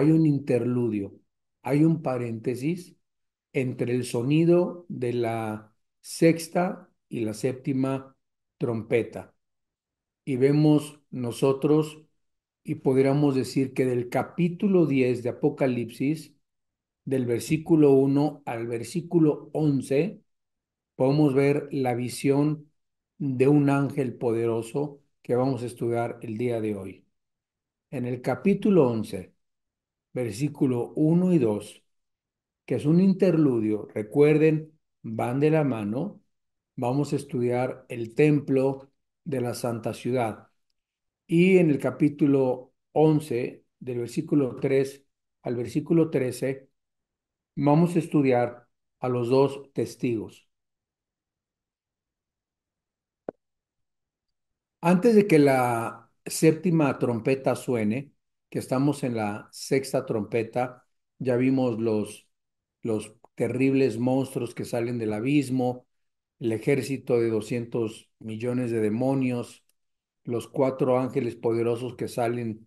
hay un interludio, hay un paréntesis entre el sonido de la sexta y la séptima trompeta. Y vemos nosotros, y podríamos decir que del capítulo 10 de Apocalipsis, del versículo 1 al versículo 11, podemos ver la visión de un ángel poderoso que vamos a estudiar el día de hoy. En el capítulo 11, versículo 1 y 2, que es un interludio, recuerden, van de la mano, vamos a estudiar el templo de la santa ciudad. Y en el capítulo 11, del versículo 3 al versículo 13, vamos a estudiar a los dos testigos. Antes de que la séptima trompeta suene, que estamos en la sexta trompeta, ya vimos los, los terribles monstruos que salen del abismo, el ejército de 200 millones de demonios, los cuatro ángeles poderosos que salen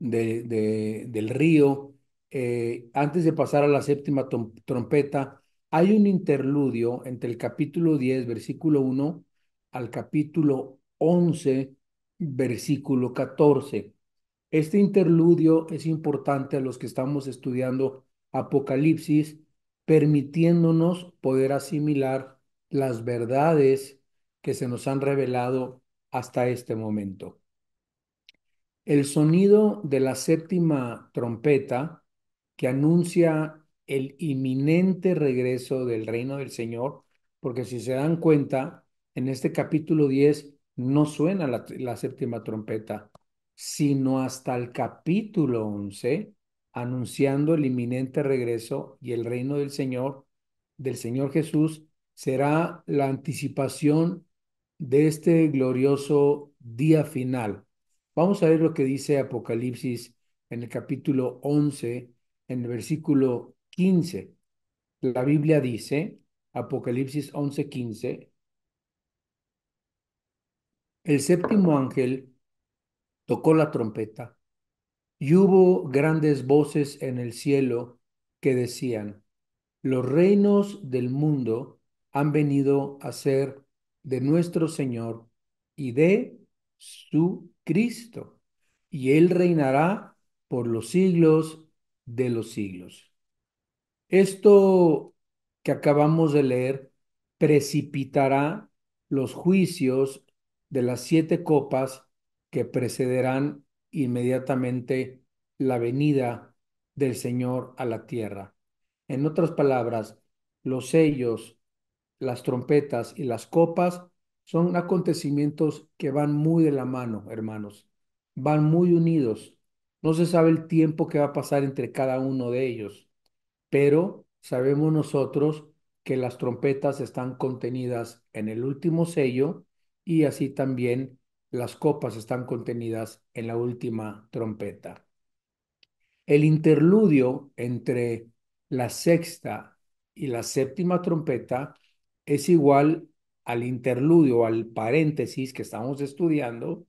de, del río. Eh, antes de pasar a la séptima trompeta, hay un interludio entre el capítulo 10, versículo 1, al capítulo 11, versículo 14. Este interludio es importante a los que estamos estudiando Apocalipsis, permitiéndonos poder asimilar las verdades que se nos han revelado hasta este momento. El sonido de la séptima trompeta que anuncia el inminente regreso del reino del Señor, porque si se dan cuenta, en este capítulo 10 no suena la, la séptima trompeta, sino hasta el capítulo 11, anunciando el inminente regreso y el reino del Señor, del Señor Jesús, será la anticipación de este glorioso día final. Vamos a ver lo que dice Apocalipsis en el capítulo 11, en el versículo 15. La Biblia dice, Apocalipsis 11, 15, el séptimo ángel tocó la trompeta, y hubo grandes voces en el cielo que decían, los reinos del mundo han venido a ser de nuestro Señor y de su Cristo, y Él reinará por los siglos de los siglos. Esto que acabamos de leer precipitará los juicios de las siete copas que precederán inmediatamente la venida del Señor a la tierra. En otras palabras, los sellos, las trompetas y las copas son acontecimientos que van muy de la mano, hermanos, van muy unidos. No se sabe el tiempo que va a pasar entre cada uno de ellos, pero sabemos nosotros que las trompetas están contenidas en el último sello y así también las copas están contenidas en la última trompeta. El interludio entre la sexta y la séptima trompeta es igual al interludio, al paréntesis que estamos estudiando,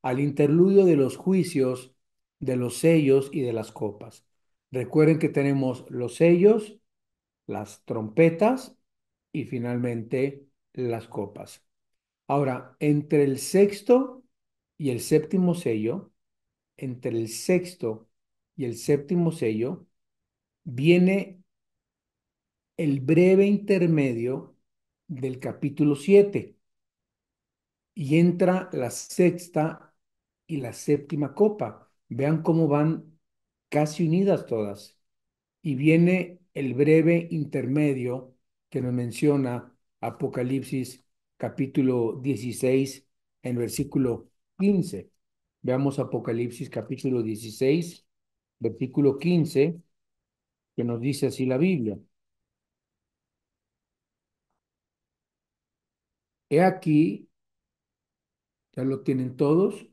al interludio de los juicios, de los sellos y de las copas. Recuerden que tenemos los sellos, las trompetas y finalmente las copas. Ahora, entre el sexto y el séptimo sello, entre el sexto y el séptimo sello, viene el breve intermedio del capítulo 7 y entra la sexta y la séptima copa. Vean cómo van casi unidas todas. Y viene el breve intermedio que nos menciona Apocalipsis capítulo 16, en versículo 15. Veamos Apocalipsis capítulo 16, versículo 15, que nos dice así la Biblia. He aquí, ya lo tienen todos,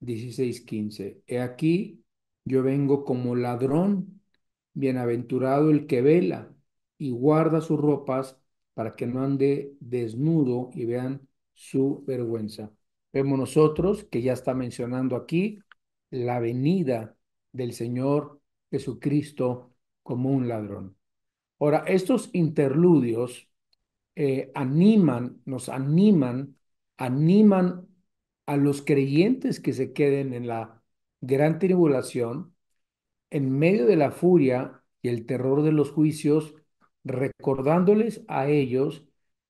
16, 15. He aquí, yo vengo como ladrón, bienaventurado el que vela y guarda sus ropas para que no ande desnudo y vean su vergüenza. Vemos nosotros que ya está mencionando aquí la venida del Señor Jesucristo como un ladrón. Ahora, estos interludios eh, animan, nos animan, animan a los creyentes que se queden en la gran tribulación, en medio de la furia y el terror de los juicios recordándoles a ellos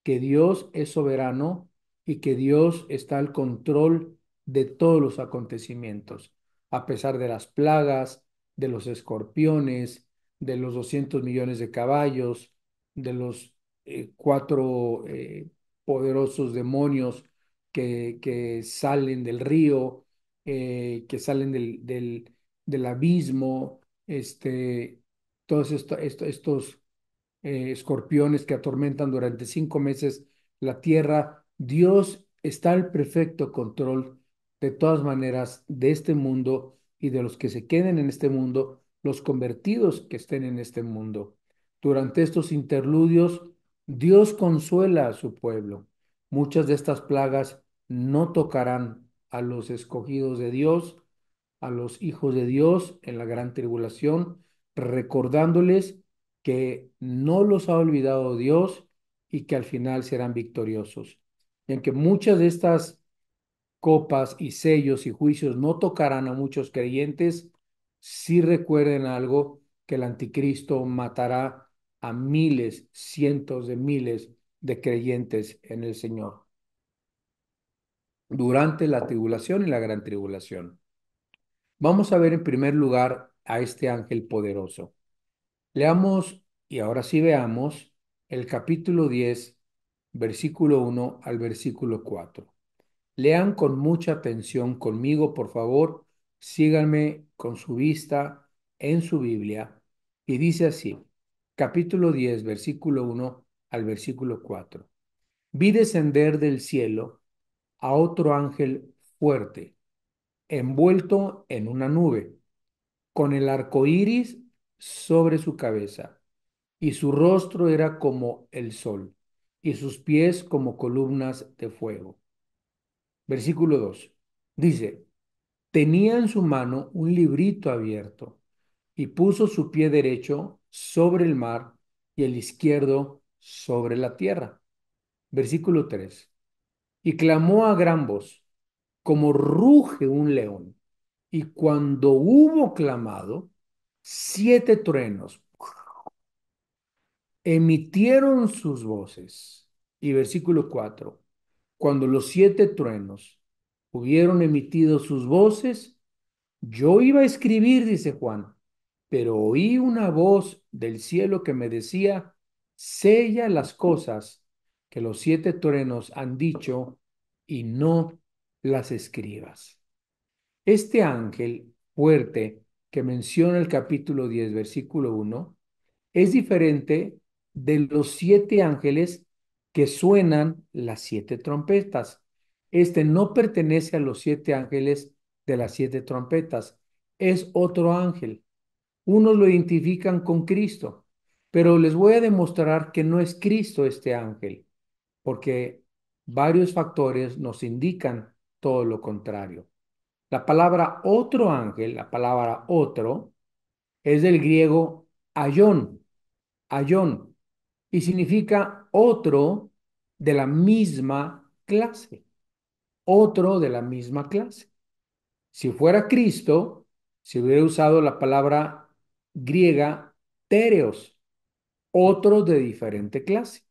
que Dios es soberano y que Dios está al control de todos los acontecimientos, a pesar de las plagas, de los escorpiones, de los 200 millones de caballos, de los eh, cuatro eh, poderosos demonios que, salen del río, eh, que salen del, abismo, este, todos estos eh, escorpiones que atormentan durante cinco meses la tierra. Dios está al perfecto control de todas maneras de este mundo y de los que se queden en este mundo, los convertidos que estén en este mundo. Durante estos interludios, Dios consuela a su pueblo. Muchas de estas plagas no tocarán a los escogidos de Dios, a los hijos de Dios en la gran tribulación, recordándoles que no los ha olvidado Dios y que al final serán victoriosos. Y que muchas de estas copas y sellos y juicios no tocarán a muchos creyentes, si recuerden algo, que el anticristo matará a miles, cientos de miles de creyentes en el Señor durante la tribulación y la gran tribulación. Vamos a ver en primer lugar a este ángel poderoso. Leamos y ahora sí veamos el capítulo 10, versículo 1 al versículo 4. Lean con mucha atención conmigo, por favor, síganme con su vista en su Biblia y dice así, capítulo 10, versículo 1 al versículo 4. Vi descender del cielo a otro ángel fuerte, envuelto en una nube, con el arco iris sobre su cabeza, y su rostro era como el sol, y sus pies como columnas de fuego. Versículo 2. Dice, tenía en su mano un librito abierto, y puso su pie derecho sobre el mar y el izquierdo sobre la tierra. Versículo 3. Y clamó a gran voz, como ruge un león. Y cuando hubo clamado, siete truenos emitieron sus voces. Y versículo cuatro, cuando los siete truenos hubieron emitido sus voces, yo iba a escribir, dice Juan, pero oí una voz del cielo que me decía, sella las cosas que los siete truenos han dicho y no las escribas. Este ángel fuerte que menciona el capítulo 10, versículo 1, es diferente de los siete ángeles que suenan las siete trompetas. Este no pertenece a los siete ángeles de las siete trompetas, es otro ángel. Unos lo identifican con Cristo, pero les voy a demostrar que no es Cristo este ángel, porque varios factores nos indican todo lo contrario. La palabra otro ángel, la palabra otro, es del griego ayón, ayón, y significa otro de la misma clase, otro de la misma clase. Si fuera Cristo, se hubiera usado la palabra griega tereos, otro de diferente clase,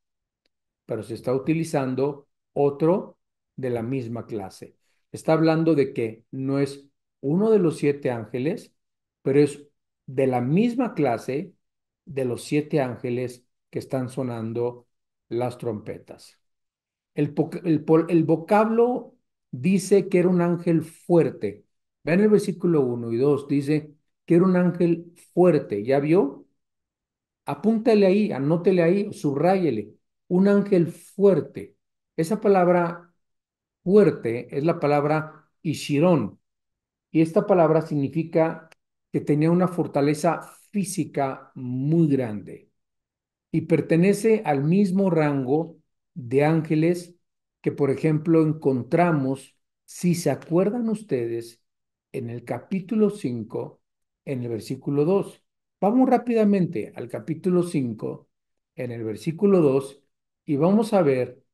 pero se está utilizando otro de la misma clase. Está hablando de que no es uno de los siete ángeles, pero es de la misma clase de los siete ángeles que están sonando las trompetas. El, vocablo dice que era un ángel fuerte. Vean el versículo 1 y 2, dice que era un ángel fuerte. ¿Ya vio? Apúntale ahí, anótele ahí, subrayele. Un ángel fuerte. Esa palabra fuerte es la palabra Ishirón. Y esta palabra significa que tenía una fortaleza física muy grande y pertenece al mismo rango de ángeles que, por ejemplo, encontramos, si se acuerdan ustedes, en el capítulo 5, en el versículo 2. Vamos rápidamente al capítulo 5, en el versículo 2, y vamos a ver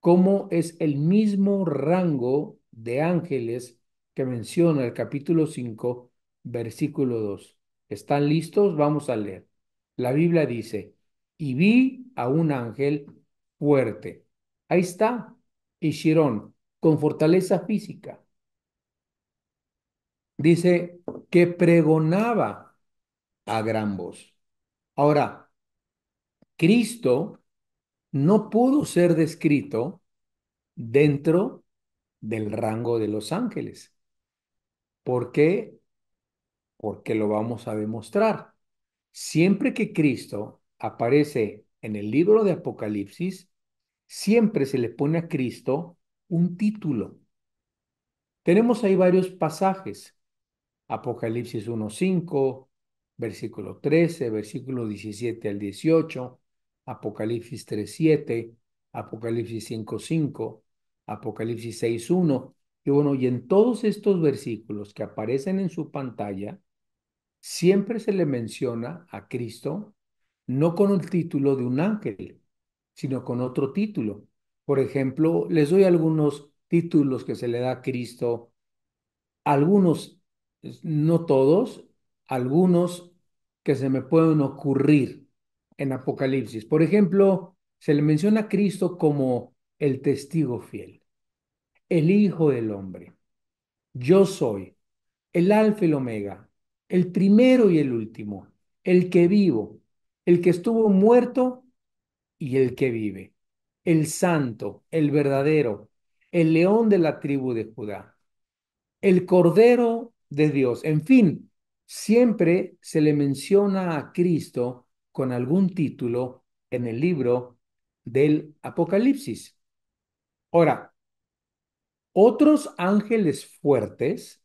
cómo es el mismo rango de ángeles que menciona el capítulo 5, versículo 2. ¿Están listos? Vamos a leer. La Biblia dice, y vi a un ángel fuerte. Ahí está, y Ishirón, con fortaleza física. Dice que pregonaba a gran voz. Ahora, Cristo no pudo ser descrito dentro del rango de los ángeles. ¿Por qué? Porque lo vamos a demostrar. Siempre que Cristo aparece en el libro de Apocalipsis, siempre se le pone a Cristo un título. Tenemos ahí varios pasajes. Apocalipsis 1.5, versículo 13, versículo 17 al 18, Apocalipsis 3.7, Apocalipsis 5.5, Apocalipsis 6.1. Y bueno, y en todos estos versículos que aparecen en su pantalla, siempre se le menciona a Cristo, no con el título de un ángel, sino con otro título. Por ejemplo, les doy algunos títulos que se le da a Cristo, algunos, no todos, algunos que se me pueden ocurrir en Apocalipsis. Por ejemplo, se le menciona a Cristo como el testigo fiel, el Hijo del Hombre. Yo soy el Alfa y el Omega, el primero y el último, el que vivo, el que estuvo muerto y el que vive, el santo, el verdadero, el león de la tribu de Judá, el cordero de Dios. En fin, siempre se le menciona a Cristo con algún título en el libro del Apocalipsis. Ahora, otros ángeles fuertes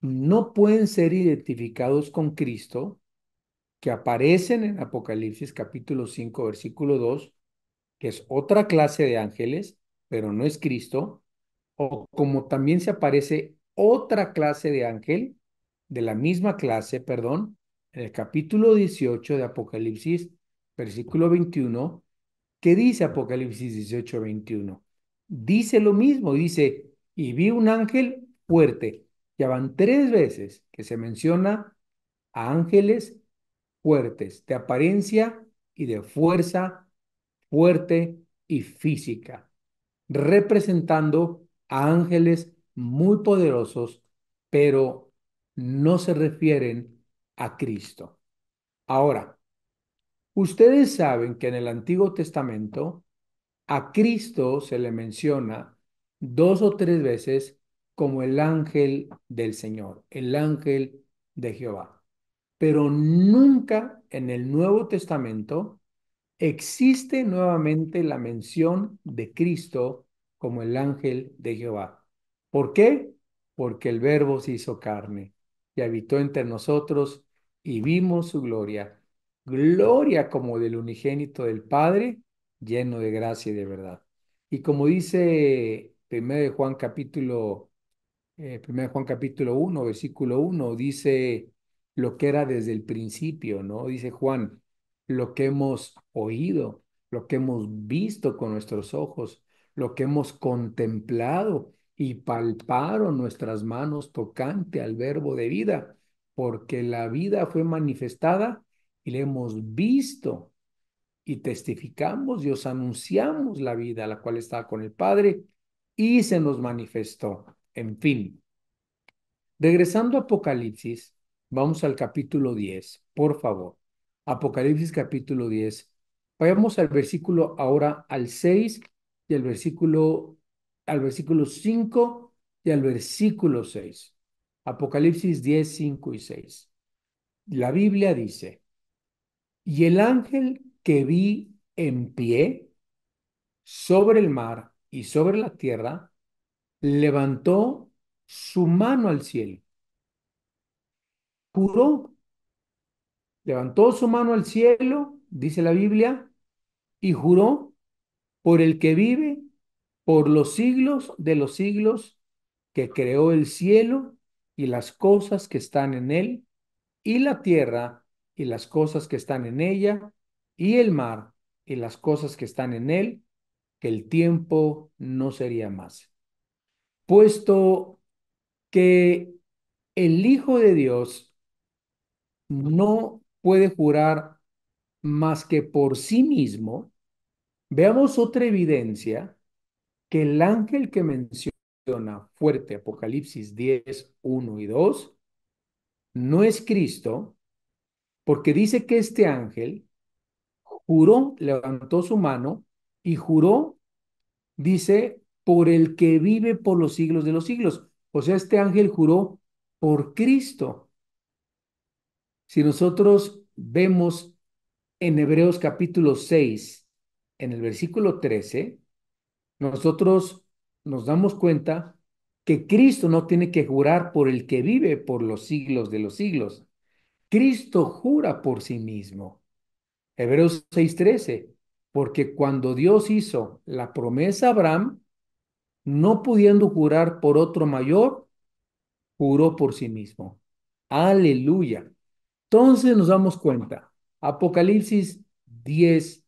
no pueden ser identificados con Cristo, que aparecen en Apocalipsis capítulo 5, versículo 2, que es otra clase de ángeles, pero no es Cristo, o como también se aparece otra clase de ángel, de la misma clase, perdón, en el capítulo 18 de Apocalipsis, versículo 21, ¿qué dice Apocalipsis 18, 21? Dice lo mismo, dice, y vi un ángel fuerte. Ya van tres veces que se menciona a ángeles fuertes, de apariencia y de fuerza fuerte y física, representando a ángeles muy poderosos, pero no se refieren a Cristo. Ahora, ustedes saben que en el Antiguo Testamento a Cristo se le menciona dos o tres veces como el ángel del Señor, el ángel de Jehová. Pero nunca en el Nuevo Testamento existe nuevamente la mención de Cristo como el ángel de Jehová. ¿Por qué? Porque el verbo se hizo carne y habitó entre nosotros y vimos su gloria, gloria como del unigénito del Padre, lleno de gracia y de verdad. Y como dice 1 de Juan capítulo eh, Juan capítulo 1, versículo 1, dice lo que era desde el principio, ¿no? Dice Juan, lo que hemos oído, lo que hemos visto con nuestros ojos, lo que hemos contemplado y palparon nuestras manos tocante al verbo de vida porque la vida fue manifestada y la hemos visto y testificamos y os anunciamos la vida, la cual estaba con el Padre y se nos manifestó. En fin. Regresando a Apocalipsis, vamos al capítulo 10, por favor. Apocalipsis capítulo 10. Vayamos al versículo ahora al 6 y al versículo al versículo 5 y al versículo 6. Apocalipsis 10, 5 y 6. La Biblia dice, y el ángel que vi en pie sobre el mar y sobre la tierra, levantó su mano al cielo. Juró, levantó su mano al cielo, dice la Biblia, y juró por el que vive por los siglos de los siglos que creó el cielo y las cosas que están en él, y la tierra y las cosas que están en ella, y el mar y las cosas que están en él, que el tiempo no sería más. Puesto que el Hijo de Dios no puede jurar más que por sí mismo, veamos otra evidencia que el ángel que menciona fuerte Apocalipsis 10, 1 y 2, no es Cristo, porque dice que este ángel juró, levantó su mano y juró, dice, por el que vive por los siglos de los siglos. O sea, este ángel juró por Cristo. Si nosotros vemos en Hebreos capítulo 6, en el versículo 13, nosotros nos damos cuenta que Cristo no tiene que jurar por el que vive por los siglos de los siglos. Cristo jura por sí mismo. Hebreos 6:13, porque cuando Dios hizo la promesa a Abraham, no pudiendo jurar por otro mayor, juró por sí mismo. Aleluya. Entonces nos damos cuenta, Apocalipsis 10,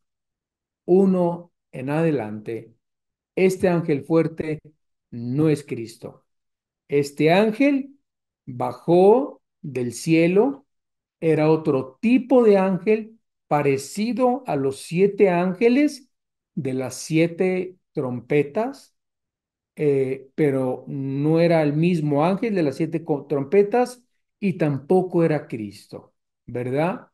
1 en adelante, este ángel fuerte no es Cristo. Este ángel bajó del cielo, era otro tipo de ángel parecido a los siete ángeles de las siete trompetas, eh, pero no era el mismo ángel de las siete trompetas y tampoco era Cristo, ¿verdad?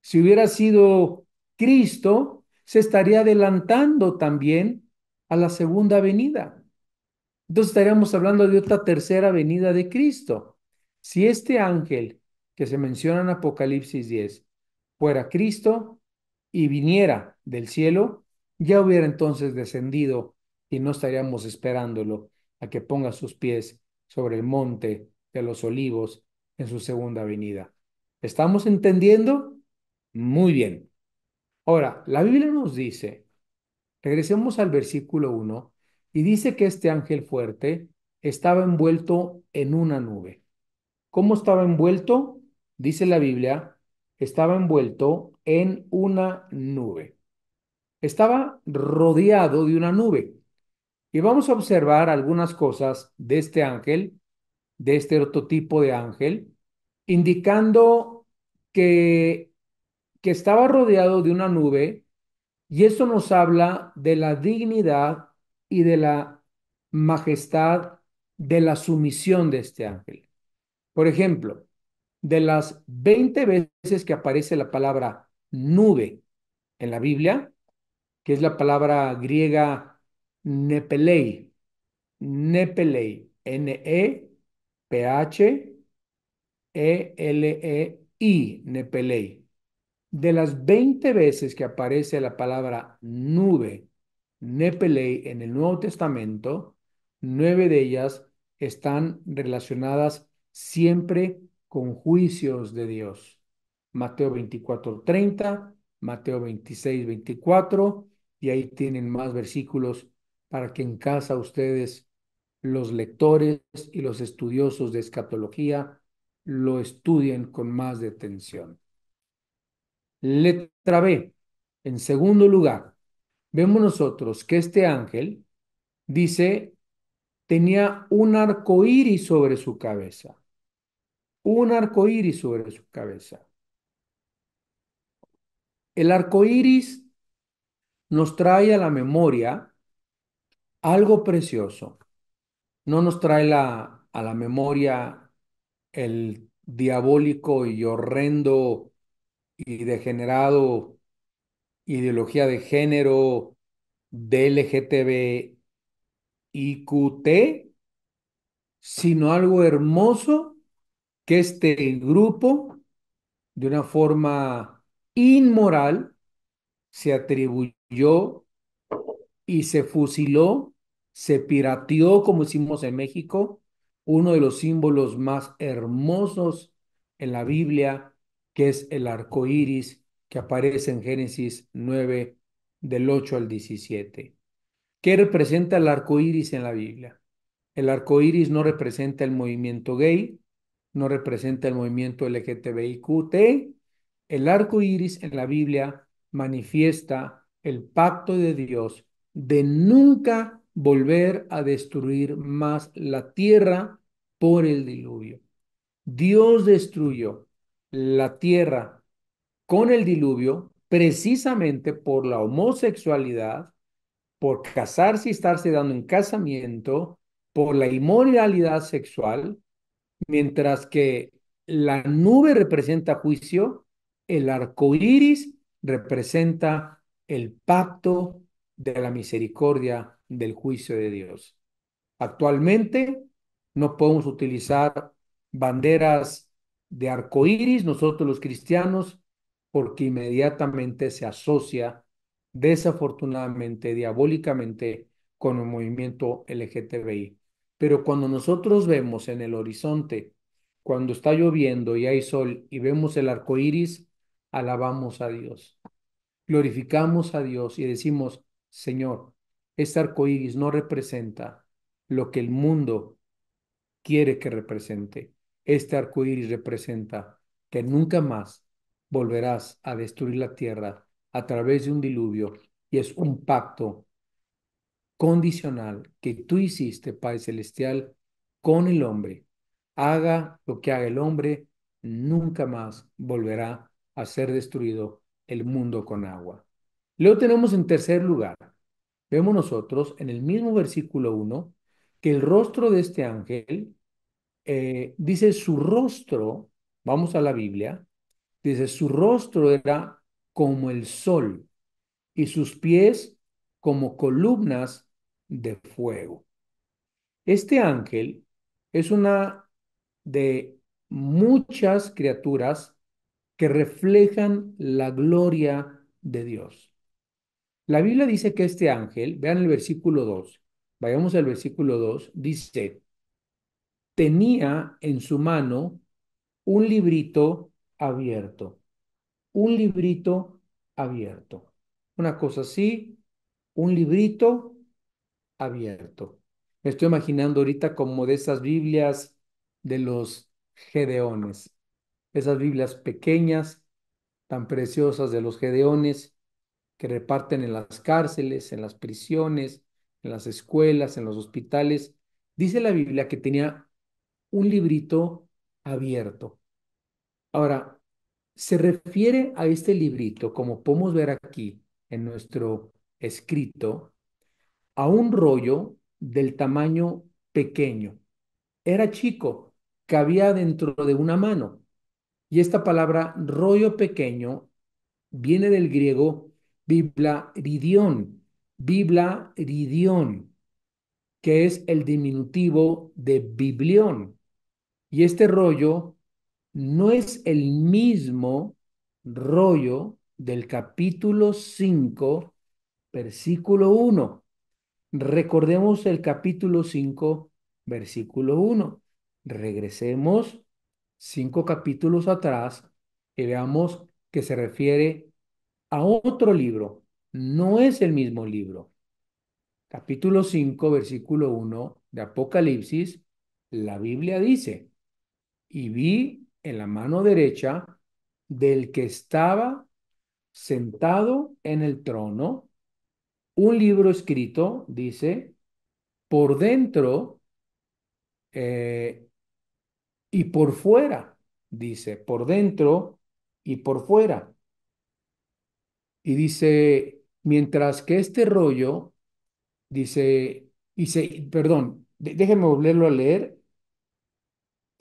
Si hubiera sido Cristo, se estaría adelantando también a la segunda venida. Entonces estaríamos hablando de otra tercera venida de Cristo. Si este ángel que se menciona en Apocalipsis 10 fuera Cristo y viniera del cielo, ya hubiera entonces descendido y no estaríamos esperándolo a que ponga sus pies sobre el monte de los olivos en su segunda venida. ¿Estamos entendiendo? Muy bien. Ahora, la Biblia nos dice Regresemos al versículo 1 y dice que este ángel fuerte estaba envuelto en una nube. ¿Cómo estaba envuelto? Dice la Biblia, estaba envuelto en una nube. Estaba rodeado de una nube. Y vamos a observar algunas cosas de este ángel, de este otro tipo de ángel, indicando que, que estaba rodeado de una nube y eso nos habla de la dignidad y de la majestad de la sumisión de este ángel. Por ejemplo, de las 20 veces que aparece la palabra nube en la Biblia, que es la palabra griega nepelei, nepelei, N-E-P-H-E-L-E-I, nepelei. De las 20 veces que aparece la palabra nube, Nepelei, en el Nuevo Testamento, nueve de ellas están relacionadas siempre con juicios de Dios. Mateo 24.30, Mateo 26, 24, y ahí tienen más versículos para que en casa ustedes, los lectores y los estudiosos de escatología, lo estudien con más detención. Letra B. En segundo lugar, vemos nosotros que este ángel dice tenía un arco iris sobre su cabeza. Un arco iris sobre su cabeza. El arco iris nos trae a la memoria algo precioso. No nos trae a la memoria el diabólico y horrendo y degenerado ideología de género de LGTBIQT, sino algo hermoso que este grupo, de una forma inmoral, se atribuyó y se fusiló, se pirateó, como hicimos en México, uno de los símbolos más hermosos en la Biblia, que es el arco iris que aparece en Génesis 9, del 8 al 17. ¿Qué representa el arco iris en la Biblia? El arco iris no representa el movimiento gay, no representa el movimiento LGTBIQT. El arco iris en la Biblia manifiesta el pacto de Dios de nunca volver a destruir más la tierra por el diluvio. Dios destruyó la tierra con el diluvio precisamente por la homosexualidad, por casarse y estarse dando en casamiento, por la inmoralidad sexual, mientras que la nube representa juicio, el arco iris representa el pacto de la misericordia del juicio de Dios. Actualmente no podemos utilizar banderas de arco iris, nosotros los cristianos, porque inmediatamente se asocia desafortunadamente, diabólicamente, con el movimiento LGTBI. Pero cuando nosotros vemos en el horizonte, cuando está lloviendo y hay sol y vemos el arco iris, alabamos a Dios, glorificamos a Dios y decimos, Señor, este arco iris no representa lo que el mundo quiere que represente este arco iris representa que nunca más volverás a destruir la tierra a través de un diluvio y es un pacto condicional que tú hiciste, Padre Celestial, con el hombre. Haga lo que haga el hombre, nunca más volverá a ser destruido el mundo con agua. Luego tenemos en tercer lugar, vemos nosotros en el mismo versículo 1, que el rostro de este ángel eh, dice su rostro, vamos a la Biblia, dice su rostro era como el sol y sus pies como columnas de fuego. Este ángel es una de muchas criaturas que reflejan la gloria de Dios. La Biblia dice que este ángel, vean el versículo 2, vayamos al versículo 2, dice, tenía en su mano un librito abierto. Un librito abierto. Una cosa así, un librito abierto. Me estoy imaginando ahorita como de esas Biblias de los Gedeones, esas Biblias pequeñas, tan preciosas de los Gedeones, que reparten en las cárceles, en las prisiones, en las escuelas, en los hospitales. Dice la Biblia que tenía un librito abierto. Ahora, se refiere a este librito, como podemos ver aquí en nuestro escrito, a un rollo del tamaño pequeño. Era chico, cabía dentro de una mano. Y esta palabra rollo pequeño viene del griego biblaridión, biblaridión, que es el diminutivo de biblión. Y este rollo no es el mismo rollo del capítulo 5, versículo 1. Recordemos el capítulo 5, versículo 1. Regresemos cinco capítulos atrás y veamos que se refiere a otro libro. No es el mismo libro. Capítulo 5, versículo 1 de Apocalipsis, la Biblia dice, y vi en la mano derecha del que estaba sentado en el trono un libro escrito, dice, por dentro eh, y por fuera, dice, por dentro y por fuera. Y dice, mientras que este rollo, dice, dice, perdón, déjenme volverlo a leer,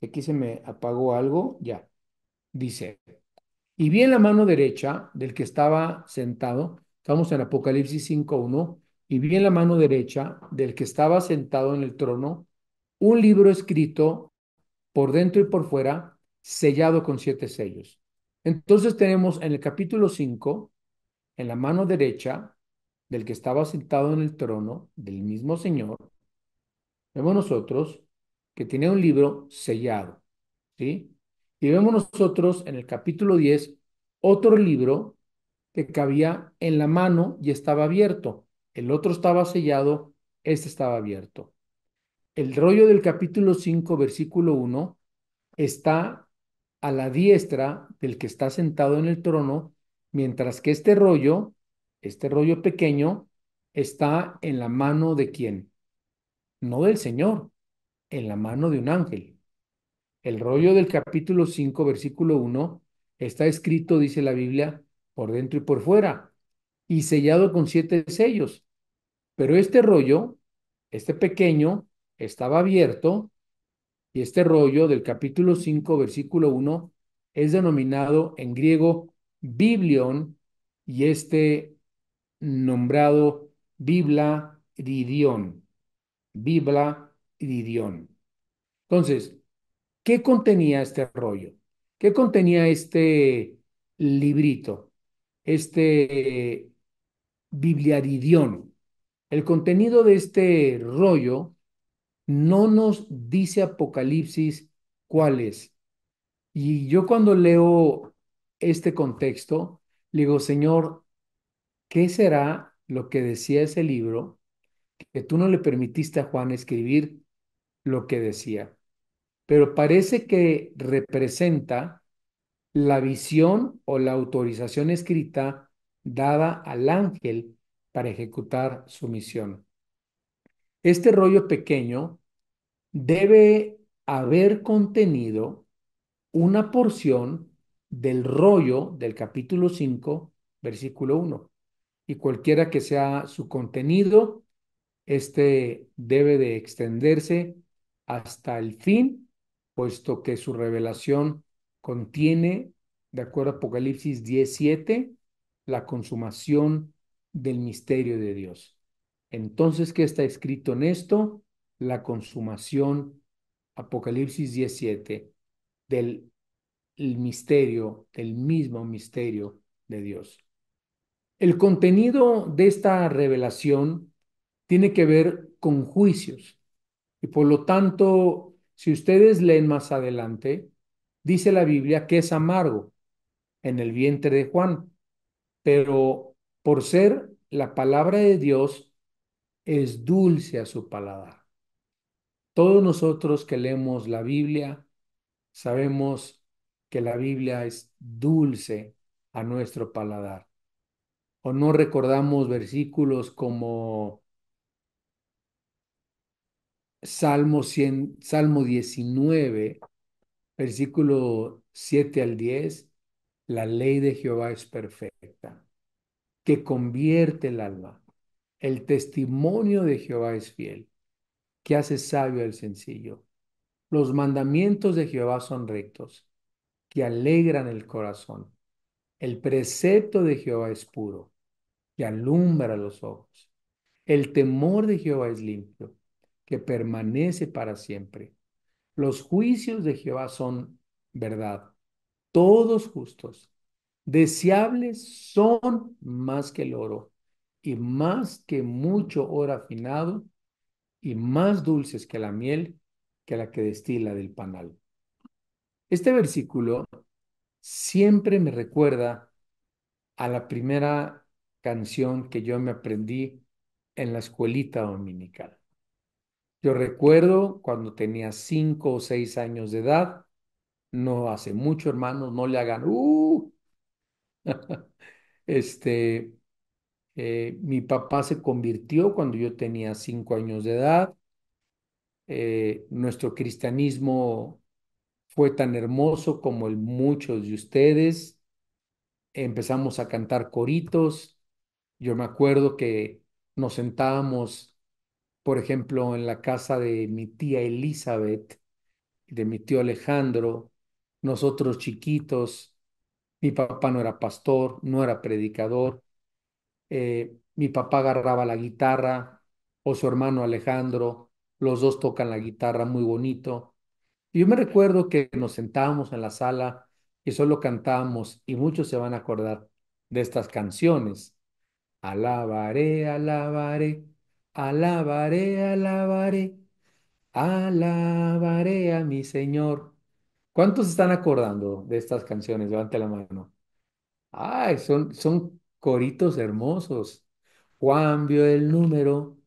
aquí se me apagó algo, ya. Dice, y vi en la mano derecha del que estaba sentado, estamos en Apocalipsis 5.1, y vi en la mano derecha del que estaba sentado en el trono un libro escrito por dentro y por fuera, sellado con siete sellos. Entonces tenemos en el capítulo 5, en la mano derecha del que estaba sentado en el trono del mismo Señor, vemos nosotros que tenía un libro sellado. ¿sí? Y vemos nosotros en el capítulo 10 otro libro que cabía en la mano y estaba abierto. El otro estaba sellado, este estaba abierto. El rollo del capítulo 5, versículo 1, está a la diestra del que está sentado en el trono, mientras que este rollo, este rollo pequeño, está en la mano de quién? No del Señor, en la mano de un ángel. El rollo del capítulo 5, versículo 1, está escrito, dice la Biblia, por dentro y por fuera, y sellado con siete sellos. Pero este rollo, este pequeño, estaba abierto, y este rollo del capítulo 5, versículo 1, es denominado en griego Biblion, y este nombrado Bibla Ridión. Bibla entonces, ¿qué contenía este rollo? ¿Qué contenía este librito? Este Bibliaridión. El contenido de este rollo no nos dice Apocalipsis cuál es. Y yo cuando leo este contexto, le digo, Señor, ¿qué será lo que decía ese libro que tú no le permitiste a Juan escribir lo que decía, pero parece que representa la visión o la autorización escrita dada al ángel para ejecutar su misión. Este rollo pequeño debe haber contenido una porción del rollo del capítulo 5, versículo 1. Y cualquiera que sea su contenido, este debe de extenderse hasta el fin, puesto que su revelación contiene, de acuerdo a Apocalipsis 17, la consumación del misterio de Dios. Entonces, ¿qué está escrito en esto? La consumación, Apocalipsis 17, del misterio, del mismo misterio de Dios. El contenido de esta revelación tiene que ver con juicios. Y por lo tanto, si ustedes leen más adelante, dice la Biblia que es amargo en el vientre de Juan, pero por ser la palabra de Dios, es dulce a su paladar. Todos nosotros que leemos la Biblia, sabemos que la Biblia es dulce a nuestro paladar. O no recordamos versículos como Salmo, 19, versículo 7 al 10, la ley de Jehová es perfecta, que convierte el alma. El testimonio de Jehová es fiel, que hace sabio al sencillo. Los mandamientos de Jehová son rectos, que alegran el corazón. El precepto de Jehová es puro, que alumbra los ojos. El temor de Jehová es limpio, que permanece para siempre. Los juicios de Jehová son verdad, todos justos. Deseables son más que el oro y más que mucho oro afinado y más dulces que la miel que la que destila del panal. Este versículo siempre me recuerda a la primera canción que yo me aprendí en la escuelita dominical. Yo recuerdo cuando tenía cinco o seis años de edad, no hace mucho, hermanos, no le hagan, ¡uh! este, eh, mi papá se convirtió cuando yo tenía cinco años de edad. Eh, nuestro cristianismo fue tan hermoso como el muchos de ustedes. Empezamos a cantar coritos. Yo me acuerdo que nos sentábamos por ejemplo, en la casa de mi tía Elizabeth, de mi tío Alejandro, nosotros chiquitos, mi papá no era pastor, no era predicador, eh, mi papá agarraba la guitarra o su hermano Alejandro, los dos tocan la guitarra muy bonito. Y yo me recuerdo que nos sentábamos en la sala y solo cantábamos, y muchos se van a acordar de estas canciones. Alabaré, alabaré, Alabaré, alabaré, alabaré a mi Señor. ¿Cuántos están acordando de estas canciones? Levante la mano. Ay, son, son coritos hermosos. Juan vio el número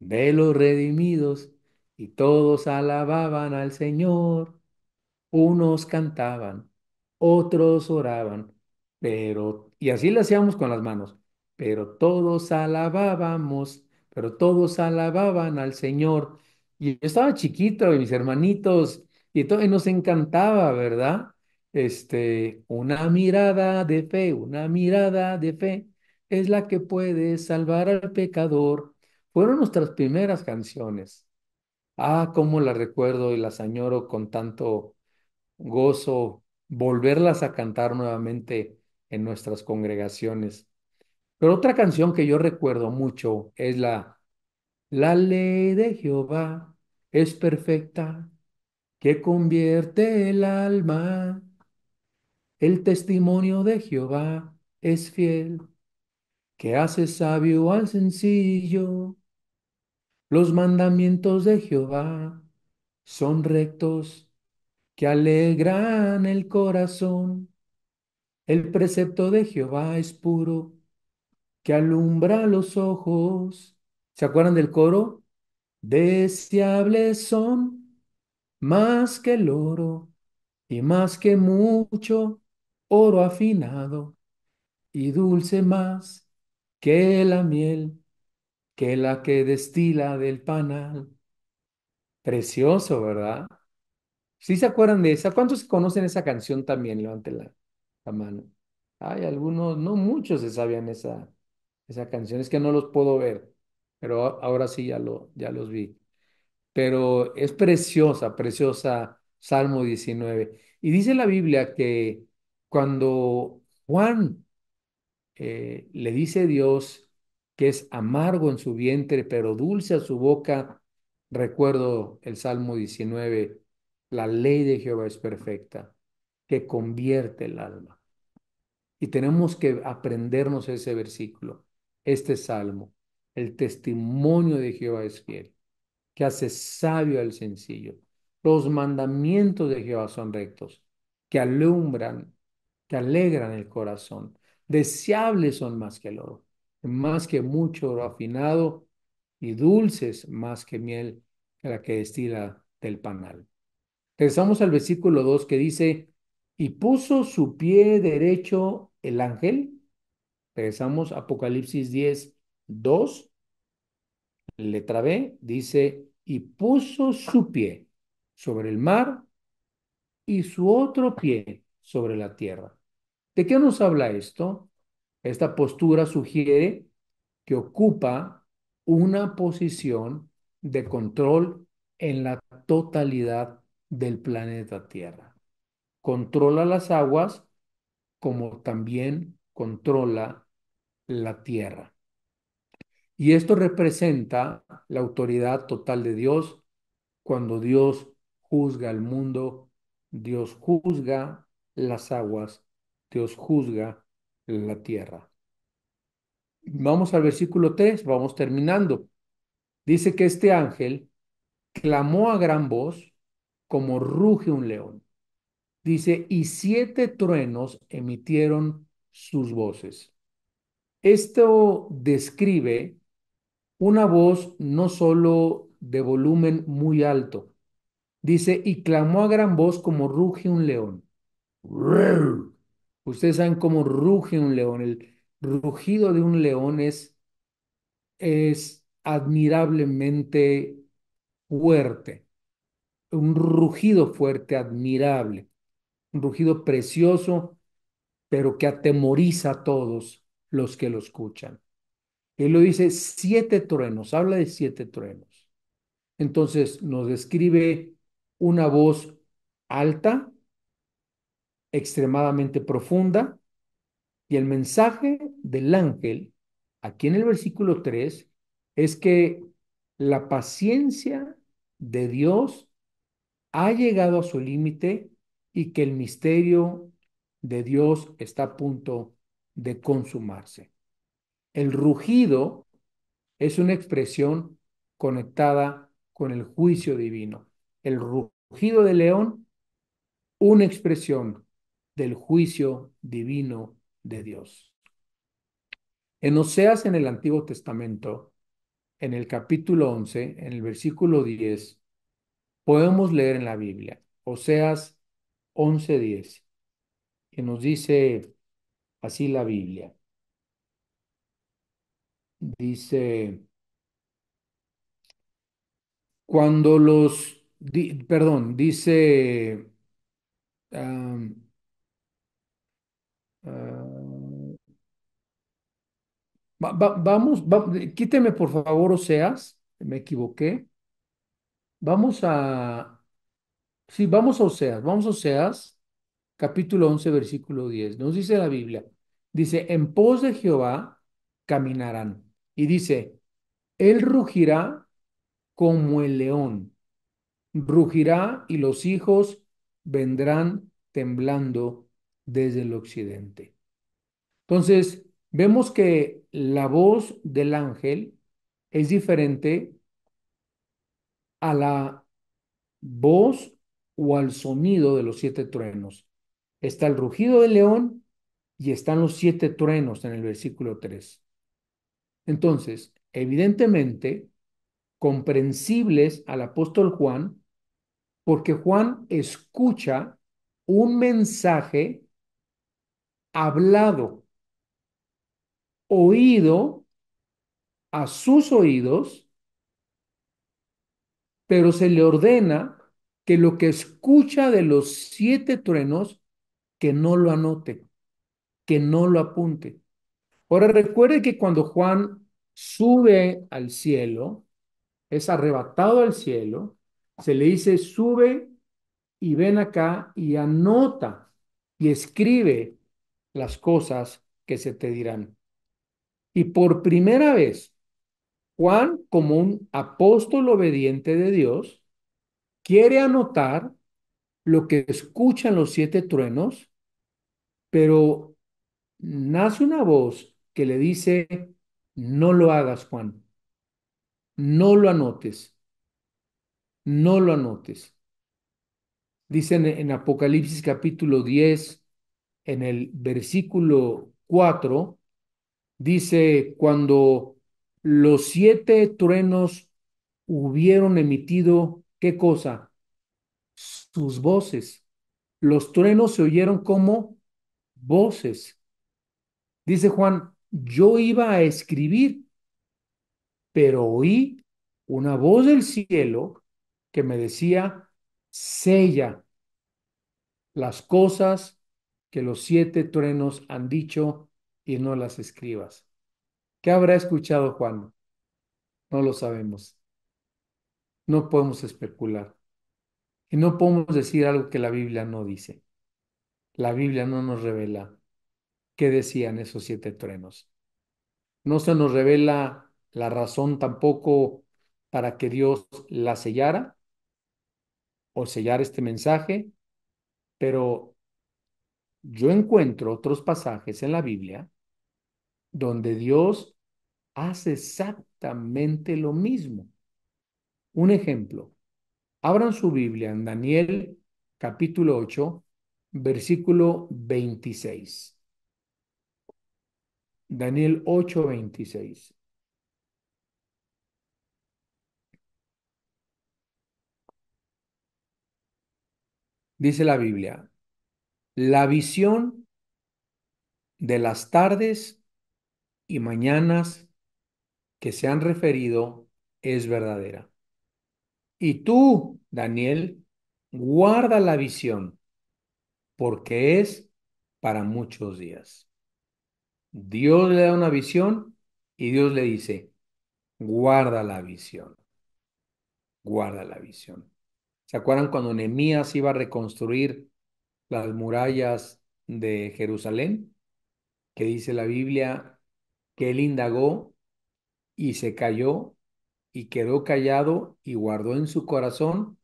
de los redimidos y todos alababan al Señor. Unos cantaban, otros oraban, pero, y así lo hacíamos con las manos, pero todos alabábamos pero todos alababan al Señor. Y yo estaba chiquito y mis hermanitos, y entonces nos encantaba, ¿verdad? Este, una mirada de fe, una mirada de fe es la que puede salvar al pecador. Fueron nuestras primeras canciones. Ah, cómo las recuerdo y las añoro con tanto gozo volverlas a cantar nuevamente en nuestras congregaciones. Pero otra canción que yo recuerdo mucho es la La ley de Jehová es perfecta, que convierte el alma. El testimonio de Jehová es fiel, que hace sabio al sencillo. Los mandamientos de Jehová son rectos, que alegran el corazón. El precepto de Jehová es puro que alumbra los ojos. ¿Se acuerdan del coro? Deseables son más que el oro y más que mucho oro afinado y dulce más que la miel, que la que destila del panal. Precioso, ¿verdad? ¿Sí se acuerdan de esa? ¿Cuántos conocen esa canción también? Levanten la, la mano. Hay algunos, no muchos se sabían esa, esa canción. Es que no los puedo ver, pero ahora sí ya, lo, ya los vi. Pero es preciosa, preciosa Salmo 19. Y dice la Biblia que cuando Juan eh, le dice a Dios que es amargo en su vientre, pero dulce a su boca, recuerdo el Salmo 19, la ley de Jehová es perfecta, que convierte el alma. Y tenemos que aprendernos ese versículo este salmo. El testimonio de Jehová es fiel, que hace sabio al sencillo. Los mandamientos de Jehová son rectos, que alumbran, que alegran el corazón. Deseables son más que el oro, más que mucho oro afinado y dulces más que miel, la que destila del panal. Regresamos al versículo 2 que dice, y puso su pie derecho el ángel Regresamos, Apocalipsis 10, 2, letra B, dice, y puso su pie sobre el mar y su otro pie sobre la tierra. ¿De qué nos habla esto? Esta postura sugiere que ocupa una posición de control en la totalidad del planeta Tierra. Controla las aguas como también controla la tierra. Y esto representa la autoridad total de Dios. Cuando Dios juzga al mundo, Dios juzga las aguas, Dios juzga la tierra. Vamos al versículo 3, vamos terminando. Dice que este ángel clamó a gran voz como ruge un león. Dice, y siete truenos emitieron sus voces. Esto describe una voz no solo de volumen muy alto. Dice, y clamó a gran voz como ruge un león. Ustedes saben cómo ruge un león. El rugido de un león es, es admirablemente fuerte. Un rugido fuerte, admirable. Un rugido precioso pero que atemoriza a todos los que lo escuchan. Él lo dice siete truenos, habla de siete truenos. Entonces nos describe una voz alta, extremadamente profunda, y el mensaje del ángel, aquí en el versículo 3, es que la paciencia de Dios ha llegado a su límite y que el misterio de Dios está a punto de consumarse. El rugido es una expresión conectada con el juicio divino. El rugido de león, una expresión del juicio divino de Dios. En Oseas, en el Antiguo Testamento, en el capítulo 11, en el versículo 10, podemos leer en la Biblia, Oseas 11:10, que nos dice así la Biblia. Dice, cuando los, perdón, dice, ah, vamos, quíteme por favor, Oseas, me equivoqué. Vamos a, sí, vamos a Oseas, vamos a Oseas capítulo 11, versículo 10. Nos dice la Biblia, dice, en pos de Jehová caminarán. Y dice, Él rugirá como el león. Rugirá y los hijos vendrán temblando desde el occidente. Entonces, vemos que la voz del ángel es diferente a la voz o al sonido de los siete truenos está el rugido del león y están los siete truenos en el versículo 3. Entonces, evidentemente, comprensibles al apóstol Juan, porque Juan escucha un mensaje hablado, oído a sus oídos, pero se le ordena que lo que escucha de los siete truenos que no lo anote, que no lo apunte. Ahora recuerde que cuando Juan sube al cielo, es arrebatado al cielo, se le dice, sube y ven acá y anota y escribe las cosas que se te dirán. Y por primera vez, Juan, como un apóstol obediente de Dios, quiere anotar lo que escuchan los siete truenos pero nace una voz que le dice, no lo hagas, Juan, no lo anotes, no lo anotes. Dicen en Apocalipsis capítulo 10, en el versículo 4, dice, cuando los siete truenos hubieron emitido, ¿qué cosa? Sus voces. Los truenos se oyeron como voces. Dice Juan, yo iba a escribir, pero oí una voz del cielo que me decía, sella las cosas que los siete truenos han dicho y no las escribas. ¿Qué habrá escuchado Juan? No lo sabemos. No podemos especular. Y no podemos decir algo que la Biblia no dice la Biblia no nos revela qué decían esos siete truenos. No se nos revela la razón tampoco para que Dios la sellara o sellar este mensaje, pero yo encuentro otros pasajes en la Biblia donde Dios hace exactamente lo mismo. Un ejemplo, abran su Biblia en Daniel capítulo 8, versículo 26. Daniel 826 Dice la Biblia, la visión de las tardes y mañanas que se han referido es verdadera. Y tú, Daniel, guarda la visión porque es para muchos días. Dios le da una visión y Dios le dice, guarda la visión, guarda la visión. ¿Se acuerdan cuando Nehemías iba a reconstruir las murallas de Jerusalén? Que dice la Biblia que él indagó y se cayó y quedó callado y guardó en su corazón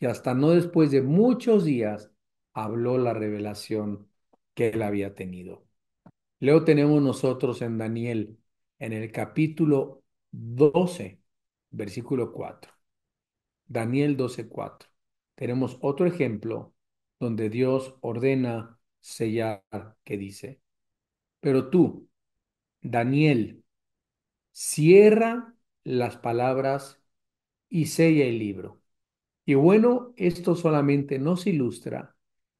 y hasta no después de muchos días habló la revelación que él había tenido. Luego tenemos nosotros en Daniel, en el capítulo 12, versículo 4. Daniel 12, 4. Tenemos otro ejemplo donde Dios ordena sellar, que dice, pero tú, Daniel, cierra las palabras y sella el libro. Y bueno, esto solamente nos ilustra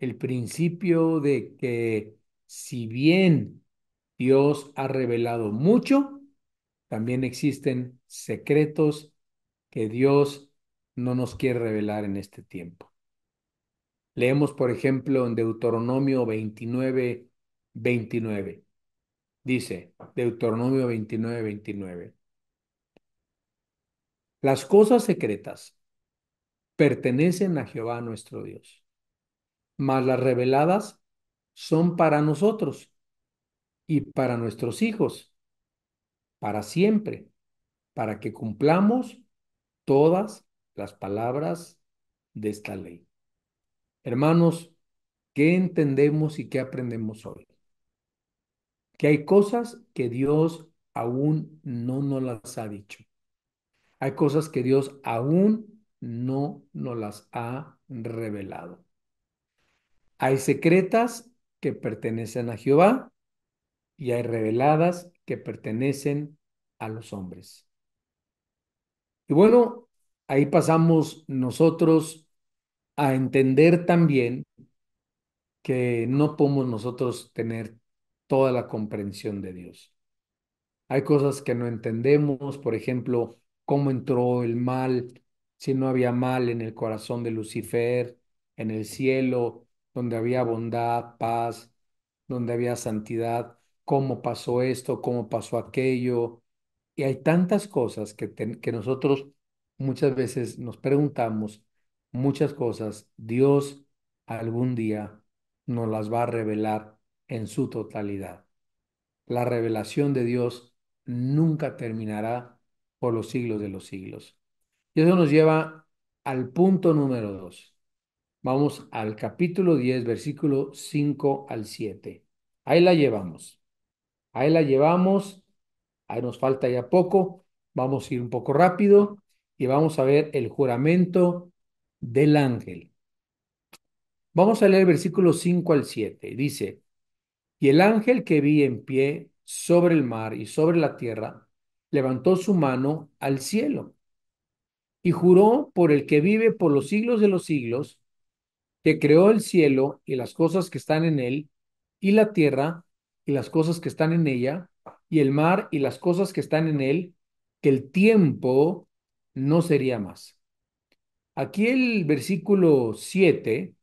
el principio de que si bien Dios ha revelado mucho, también existen secretos que Dios no nos quiere revelar en este tiempo. Leemos, por ejemplo, en Deuteronomio 29, 29. Dice, Deuteronomio 29, 29. Las cosas secretas pertenecen a Jehová nuestro Dios mas las reveladas son para nosotros y para nuestros hijos, para siempre, para que cumplamos todas las palabras de esta ley. Hermanos, ¿qué entendemos y qué aprendemos hoy? Que hay cosas que Dios aún no nos las ha dicho. Hay cosas que Dios aún no nos las ha revelado. Hay secretas que pertenecen a Jehová y hay reveladas que pertenecen a los hombres. Y bueno, ahí pasamos nosotros a entender también que no podemos nosotros tener toda la comprensión de Dios. Hay cosas que no entendemos, por ejemplo, cómo entró el mal, si no había mal en el corazón de Lucifer, en el cielo, donde había bondad, paz, donde había santidad, cómo pasó esto, cómo pasó aquello. Y hay tantas cosas que, que nosotros muchas veces nos preguntamos, muchas cosas, Dios algún día nos las va a revelar en su totalidad. La revelación de Dios nunca terminará por los siglos de los siglos. Y eso nos lleva al punto número dos. Vamos al capítulo 10, versículo 5 al 7. Ahí la llevamos. Ahí la llevamos. Ahí nos falta ya poco. Vamos a ir un poco rápido y vamos a ver el juramento del ángel. Vamos a leer versículo 5 al 7. Dice, y el ángel que vi en pie sobre el mar y sobre la tierra, levantó su mano al cielo y juró por el que vive por los siglos de los siglos, que creó el cielo y las cosas que están en él, y la tierra y las cosas que están en ella, y el mar y las cosas que están en él, que el tiempo no sería más. Aquí el versículo 7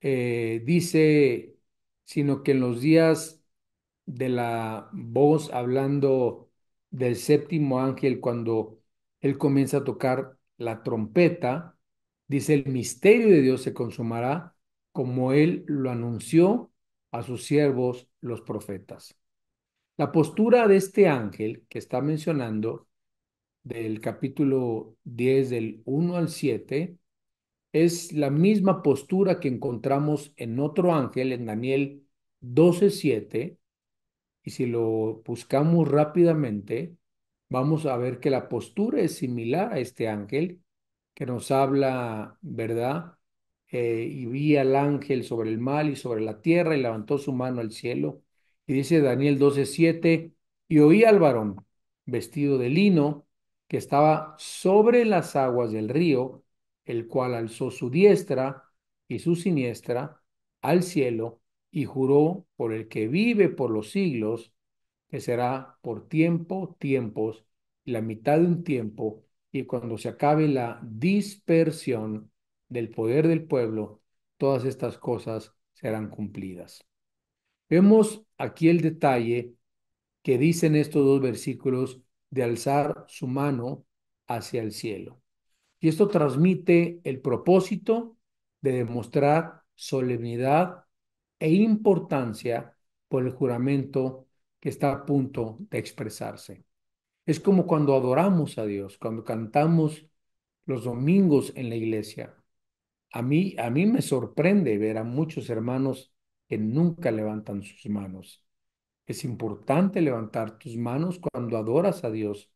eh, dice, sino que en los días de la voz hablando del séptimo ángel, cuando él comienza a tocar la trompeta, Dice, el misterio de Dios se consumará como Él lo anunció a sus siervos, los profetas. La postura de este ángel que está mencionando del capítulo 10 del 1 al 7 es la misma postura que encontramos en otro ángel, en Daniel 12.7. Y si lo buscamos rápidamente, vamos a ver que la postura es similar a este ángel que nos habla, ¿verdad? Eh, y vi al ángel sobre el mal y sobre la tierra y levantó su mano al cielo. Y dice Daniel 12:7, y oí al varón vestido de lino que estaba sobre las aguas del río, el cual alzó su diestra y su siniestra al cielo y juró por el que vive por los siglos, que será por tiempo, tiempos, y la mitad de un tiempo y cuando se acabe la dispersión del poder del pueblo, todas estas cosas serán cumplidas. Vemos aquí el detalle que dicen estos dos versículos de alzar su mano hacia el cielo. Y esto transmite el propósito de demostrar solemnidad e importancia por el juramento que está a punto de expresarse. Es como cuando adoramos a Dios, cuando cantamos los domingos en la iglesia. A mí, a mí me sorprende ver a muchos hermanos que nunca levantan sus manos. Es importante levantar tus manos cuando adoras a Dios.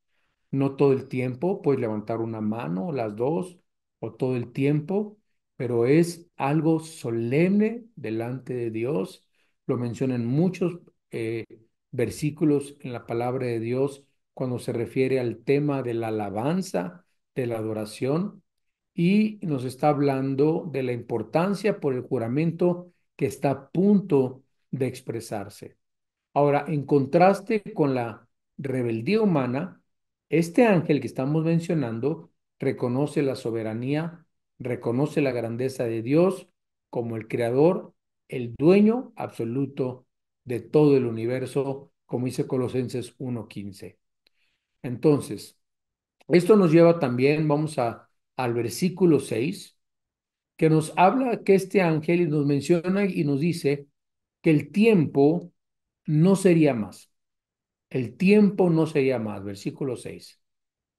No todo el tiempo, puedes levantar una mano, las dos, o todo el tiempo, pero es algo solemne delante de Dios. Lo mencionan muchos eh, versículos en la palabra de Dios cuando se refiere al tema de la alabanza, de la adoración, y nos está hablando de la importancia por el juramento que está a punto de expresarse. Ahora, en contraste con la rebeldía humana, este ángel que estamos mencionando reconoce la soberanía, reconoce la grandeza de Dios como el creador, el dueño absoluto de todo el universo, como dice Colosenses 1.15. Entonces, esto nos lleva también, vamos a, al versículo 6, que nos habla que este ángel nos menciona y nos dice que el tiempo no sería más. El tiempo no sería más, versículo 6.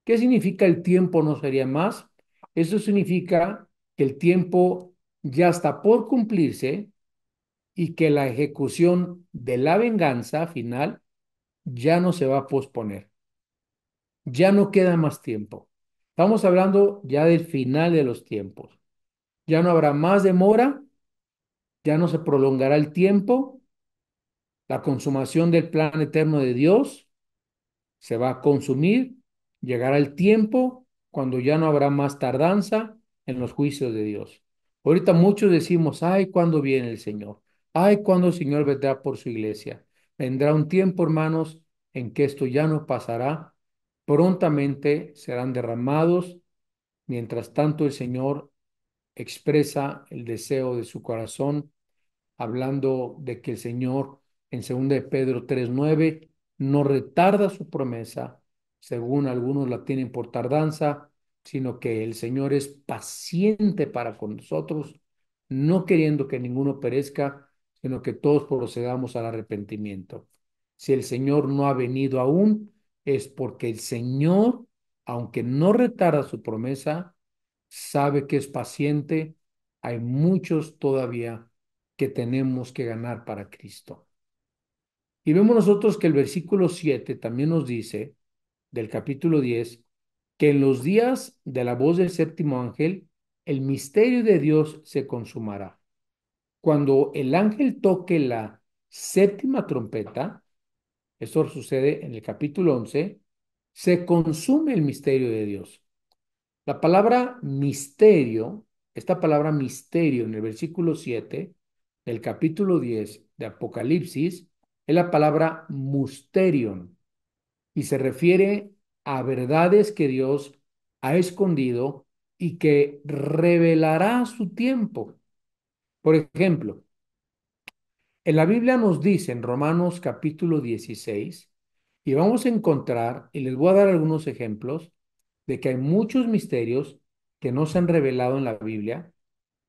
¿Qué significa el tiempo no sería más? Eso significa que el tiempo ya está por cumplirse y que la ejecución de la venganza final ya no se va a posponer. Ya no queda más tiempo. Estamos hablando ya del final de los tiempos. Ya no habrá más demora, ya no se prolongará el tiempo, la consumación del plan eterno de Dios se va a consumir, llegará el tiempo cuando ya no habrá más tardanza en los juicios de Dios. Ahorita muchos decimos, ay, cuando viene el Señor? Ay, cuando el Señor vendrá por su iglesia? Vendrá un tiempo, hermanos, en que esto ya no pasará prontamente serán derramados. Mientras tanto, el Señor expresa el deseo de su corazón, hablando de que el Señor en 2 de Pedro 3:9 no retarda su promesa, según algunos la tienen por tardanza, sino que el Señor es paciente para con nosotros, no queriendo que ninguno perezca, sino que todos procedamos al arrepentimiento. Si el Señor no ha venido aún, es porque el Señor, aunque no retarda su promesa, sabe que es paciente. Hay muchos todavía que tenemos que ganar para Cristo. Y vemos nosotros que el versículo 7 también nos dice, del capítulo 10, que en los días de la voz del séptimo ángel, el misterio de Dios se consumará. Cuando el ángel toque la séptima trompeta, esto sucede en el capítulo 11. Se consume el misterio de Dios. La palabra misterio, esta palabra misterio en el versículo 7 del capítulo 10 de Apocalipsis, es la palabra musterion y se refiere a verdades que Dios ha escondido y que revelará su tiempo. Por ejemplo, en la Biblia nos dice en Romanos capítulo 16, y vamos a encontrar, y les voy a dar algunos ejemplos, de que hay muchos misterios que no se han revelado en la Biblia,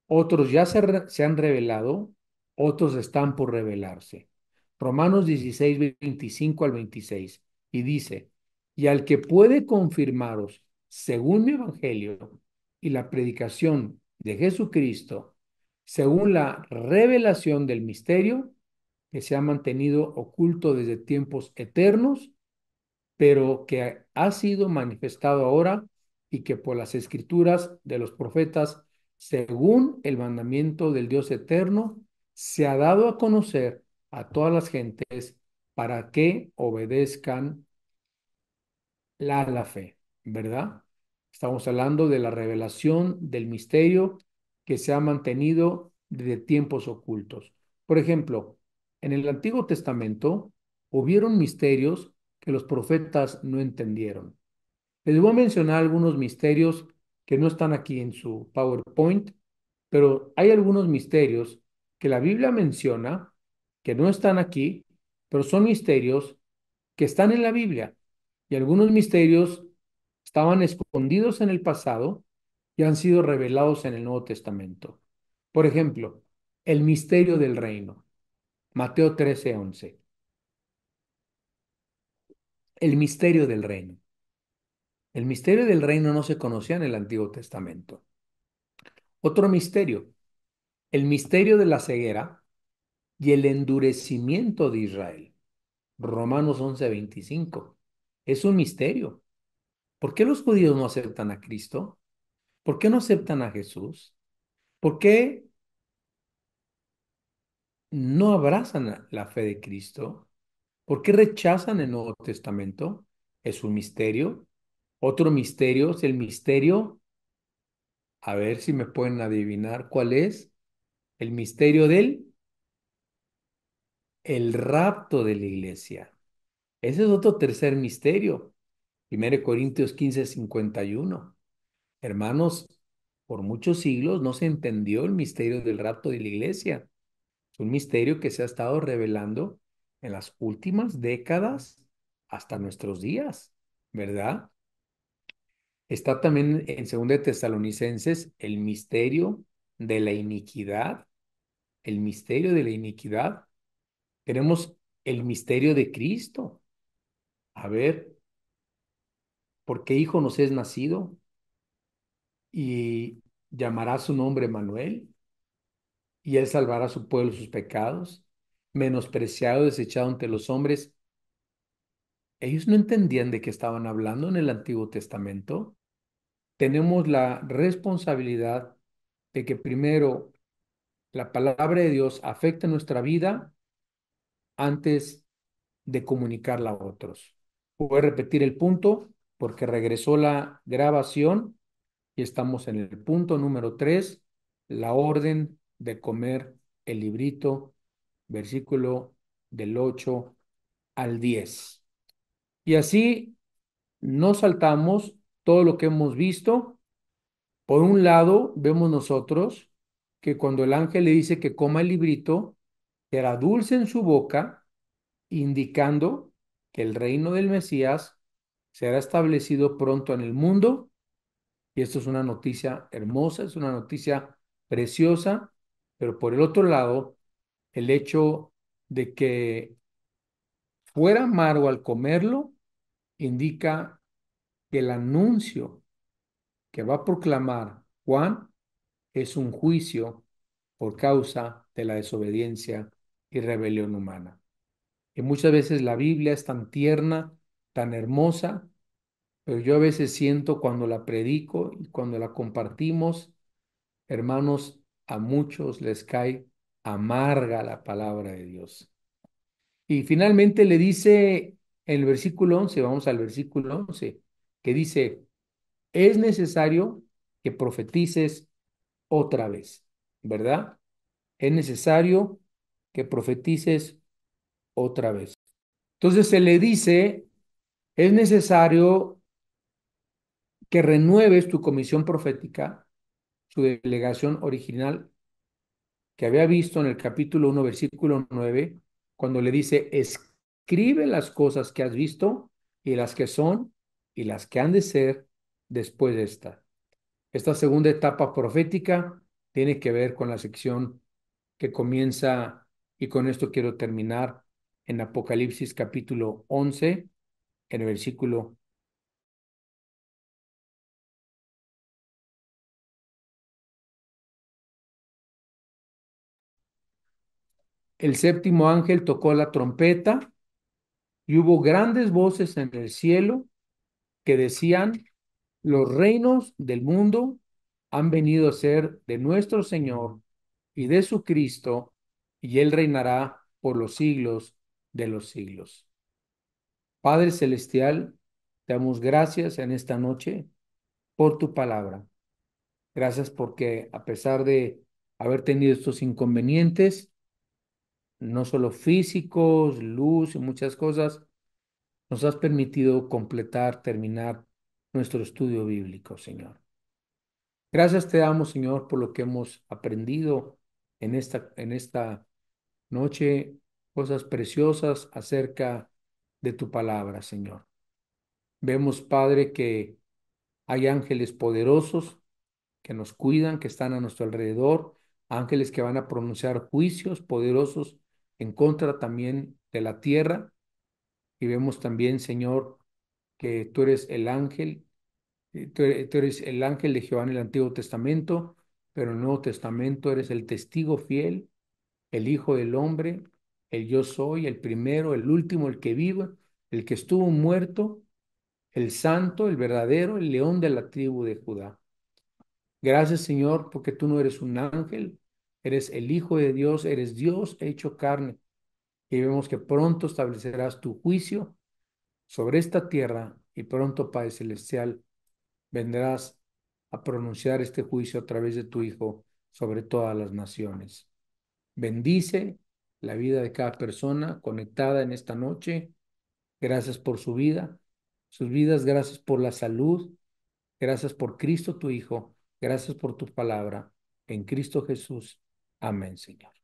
otros ya se, se han revelado, otros están por revelarse. Romanos 16, 25 al 26, y dice, y al que puede confirmaros, según mi evangelio y la predicación de Jesucristo, según la revelación del misterio que se ha mantenido oculto desde tiempos eternos, pero que ha sido manifestado ahora y que por las escrituras de los profetas, según el mandamiento del Dios eterno, se ha dado a conocer a todas las gentes para que obedezcan la, fe, ¿verdad? Estamos hablando de la revelación del misterio que se ha mantenido desde tiempos ocultos. Por ejemplo, en el Antiguo Testamento hubieron misterios que los profetas no entendieron. Les voy a mencionar algunos misterios que no están aquí en su PowerPoint, pero hay algunos misterios que la Biblia menciona que no están aquí, pero son misterios que están en la Biblia. Y algunos misterios estaban escondidos en el pasado y han sido revelados en el Nuevo Testamento. Por ejemplo, el misterio del reino, Mateo 13, 11. El misterio del reino. El misterio del reino no se conocía en el Antiguo Testamento. Otro misterio, el misterio de la ceguera y el endurecimiento de Israel. Romanos 25. Es un misterio. ¿Por qué los judíos no aceptan a Cristo? ¿Por qué no aceptan a Jesús? ¿Por qué no abrazan la fe de Cristo? ¿Por qué rechazan el Nuevo Testamento? Es un misterio. Otro misterio es el misterio, a ver si me pueden adivinar cuál es, el misterio del el rapto de la iglesia. Ese es otro tercer misterio. 1 Corintios 15, 51. Hermanos, por muchos siglos no se entendió el misterio del rapto de la iglesia. Es un misterio que se ha estado revelando en las últimas décadas hasta nuestros días, ¿verdad? Está también en 2 de Tesalonicenses el misterio de la iniquidad, el misterio de la iniquidad. Tenemos el misterio de Cristo. A ver, ¿por qué hijo nos es nacido? y llamará su nombre Manuel, y él salvará a su pueblo sus pecados, menospreciado, desechado ante los hombres. Ellos no entendían de qué estaban hablando en el Antiguo Testamento. Tenemos la responsabilidad de que primero la palabra de Dios afecte nuestra vida antes de comunicarla a otros. Voy a repetir el punto porque regresó la grabación y estamos en el punto número 3, la orden de comer el librito, versículo del 8 al 10. Y así no saltamos todo lo que hemos visto. Por un lado, vemos nosotros que cuando el ángel le dice que coma el librito, será dulce en su boca, indicando que el reino del Mesías será establecido pronto en el mundo y esto es una noticia hermosa, es una noticia preciosa, pero por el otro lado, el hecho de que fuera amargo al comerlo indica que el anuncio que va a proclamar Juan es un juicio por causa de la desobediencia y rebelión humana. Y muchas veces la Biblia es tan tierna, tan hermosa, pero yo a veces siento cuando la predico y cuando la compartimos, hermanos, a muchos les cae amarga la palabra de Dios. Y finalmente le dice el versículo 11, vamos al versículo 11, que dice, es necesario que profetices otra vez, ¿verdad? Es necesario que profetices otra vez. Entonces se le dice, es necesario que renueves tu comisión profética, su delegación original que había visto en el capítulo 1, versículo 9, cuando le dice, escribe las cosas que has visto y las que son y las que han de ser después de esta. Esta segunda etapa profética tiene que ver con la sección que comienza, y con esto quiero terminar, en Apocalipsis capítulo 11, en el versículo El séptimo ángel tocó la trompeta y hubo grandes voces en el cielo que decían, los reinos del mundo han venido a ser de nuestro Señor y de su Cristo, y Él reinará por los siglos de los siglos. Padre Celestial, te damos gracias en esta noche por tu palabra. Gracias porque a pesar de haber tenido estos inconvenientes, no solo físicos, luz y muchas cosas, nos has permitido completar, terminar nuestro estudio bíblico, Señor. Gracias te damos, Señor, por lo que hemos aprendido en esta, en esta noche, cosas preciosas acerca de tu palabra, Señor. Vemos, Padre, que hay ángeles poderosos que nos cuidan, que están a nuestro alrededor, ángeles que van a pronunciar juicios poderosos en contra también de la tierra. Y vemos también, Señor, que tú eres el ángel, eh, e, tú eres el ángel de Jehová en el Antiguo Testamento, pero en el Nuevo Testamento eres el testigo fiel, el Hijo del Hombre, el yo soy, el primero, el último, el que vive, el que estuvo muerto, el santo, el verdadero, el león de la tribu de Judá. Gracias Señor, porque tú no eres un ángel, eres el Hijo de Dios, eres Dios hecho carne. Y vemos que pronto establecerás tu juicio sobre esta tierra y pronto, Padre Celestial, vendrás a pronunciar este juicio a través de tu Hijo sobre todas las naciones. Bendice la vida de cada persona conectada en esta noche. Gracias por su vida, sus vidas, gracias por la salud, gracias por Cristo tu Hijo, gracias por tu palabra. En Cristo Jesús Amén, Señor.